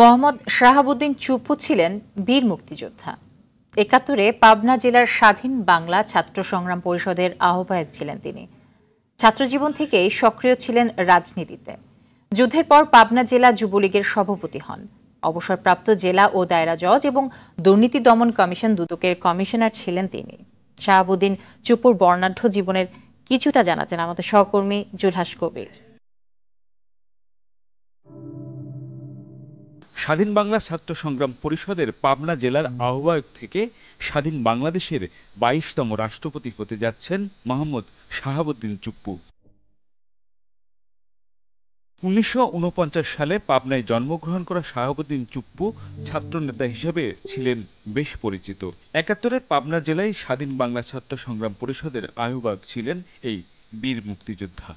মোহাম্মদ শাহাবুদ্দিন চুপু ছিলেন বীর মুক্তিযোদ্ধা একাত্তরে পাবনা জেলার স্বাধীন বাংলা ছাত্র সংগ্রাম পরিষদের আহ্বায়ক ছিলেন তিনি ছাত্রজীবন থেকেই সক্রিয় ছিলেন রাজনীতিতে যুদ্ধের পর পাবনা জেলা যুবলীগের সভাপতি হন অবসরপ্রাপ্ত জেলা ও দায়রা জজ এবং দুর্নীতি দমন কমিশন দুদকের কমিশনার ছিলেন তিনি শাহাবুদ্দিন চুপুর বর্ণাঢ্য জীবনের কিছুটা জানাচ্ছেন আমাদের সহকর্মী জুলহাস কবির স্বাধীন বাংলা ছাত্র সংগ্রাম পরিষদের পাবনা জেলার আহ্বায়ক থেকে স্বাধীন বাংলাদেশের বাইশতম রাষ্ট্রপতি হতে যাচ্ছেন মোহাম্মদ শাহাবুদ্দিন চুপ্পু উনিশশো সালে পাবনায় জন্মগ্রহণ করা শাহাবুদ্দিন চুপ্পু ছাত্রনেতা হিসেবে ছিলেন বেশ পরিচিত একাত্তরের পাবনা জেলায় স্বাধীন বাংলা ছাত্র সংগ্রাম পরিষদের আহ্বায়ক ছিলেন এই বীর মুক্তিযোদ্ধা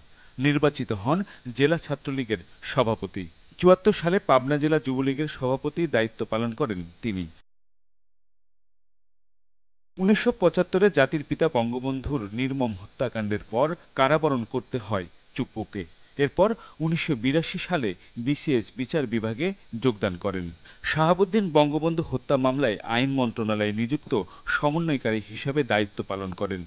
নির্বাচিত হন জেলা ছাত্রলীগের সভাপতি চুয়াত্তর সালে পাবনা জেলা যুবলীগের সভাপতি দায়িত্ব পালন করেন তিনি উনিশশো পঁচাত্তরে জাতির পিতা বঙ্গবন্ধুর নির্মম হত্যাকাণ্ডের পর কারাবরণ করতে হয় চুপ্পুকে এরপর উনিশশো সালে বিসিএস বিচার বিভাগে যোগদান করেন শাহাবুদ্দিন বঙ্গবন্ধু হত্যা মামলায় আইন মন্ত্রণালয়ে নিযুক্ত সমন্বয়কারী হিসেবে দায়িত্ব পালন করেন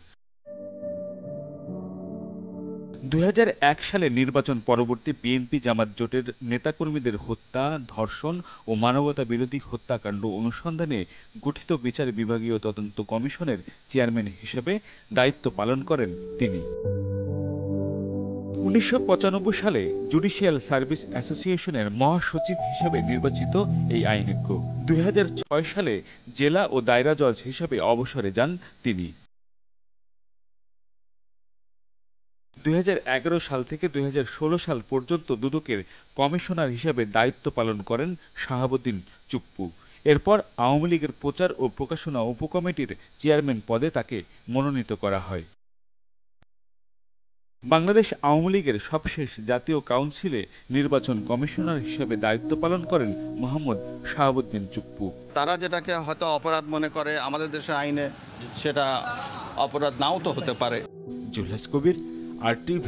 2001 সালে নির্বাচন পরবর্তী বিএনপি জামাত জোটের নেতাকর্মীদের হত্যা ধর্ষণ ও মানবতা বিরোধী হত্যাকাণ্ড অনুসন্ধানে গঠিত বিচার বিভাগীয় তদন্ত কমিশনের চেয়ারম্যান হিসেবে দায়িত্ব পালন করেন তিনি উনিশশো সালে জুডিশিয়াল সার্ভিস অ্যাসোসিয়েশনের মহাসচিব হিসেবে নির্বাচিত এই আইনজ্ঞ দুই সালে জেলা ও দায়রা জজ হিসেবে অবসরে যান তিনি দুই সাল থেকে দুই সাল পর্যন্ত দুদকের কমিশনার হিসেবে দায়িত্ব পালন করেন শাহাবুদ্দিন চুপ্পু এরপর আওয়ামী লীগের প্রচার ও প্রকাশনা উপকমিটির চেয়ারম্যান পদে তাকে মনোনীত করা হয় বাংলাদেশ আওয়ামী লীগের সবশেষ জাতীয় কাউন্সিলে নির্বাচন কমিশনার হিসেবে দায়িত্ব পালন করেন মোহাম্মদ শাহাবুদ্দিন চুপ্পু তারা যেটাকে হয়তো অপরাধ মনে করে আমাদের দেশে আইনে সেটা অপরাধ নাও তো হতে পারে জুল্লাস কবির आर टी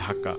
ढाका